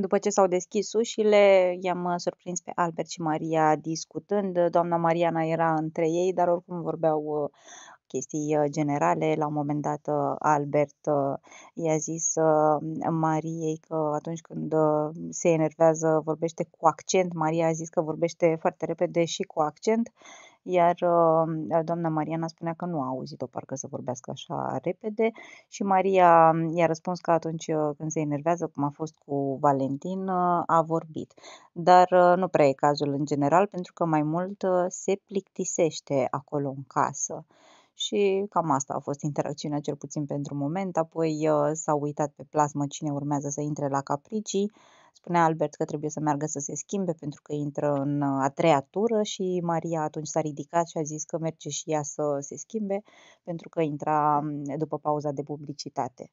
După ce s-au deschis ușile, i-am uh, surprins pe Albert și Maria discutând. Doamna Mariana era între ei, dar oricum vorbeau uh, chestii uh, generale. La un moment dat, Albert i-a zis Mariei că atunci când se enervează vorbește cu accent. Maria a zis că vorbește foarte repede și cu accent Um, iar doamna Mariana spunea că nu a auzit-o parcă să vorbească așa repede și Maria um, i-a răspuns că atunci uh, când se enervează, cum a fost cu Valentin, uh, a vorbit. Dar uh, nu prea e cazul în general, pentru că mai mult se plictisește acolo în casă și cam asta a fost interacțiunea cel puțin pentru moment, apoi s-a uitat pe plasmă cine urmează să intre la capricii Spunea Albert că trebuie să meargă să se schimbe pentru că intră în uh, a treia tură și Maria atunci s-a ridicat și a zis că merge și ea să se schimbe pentru că intra mm, după pauza de publicitate.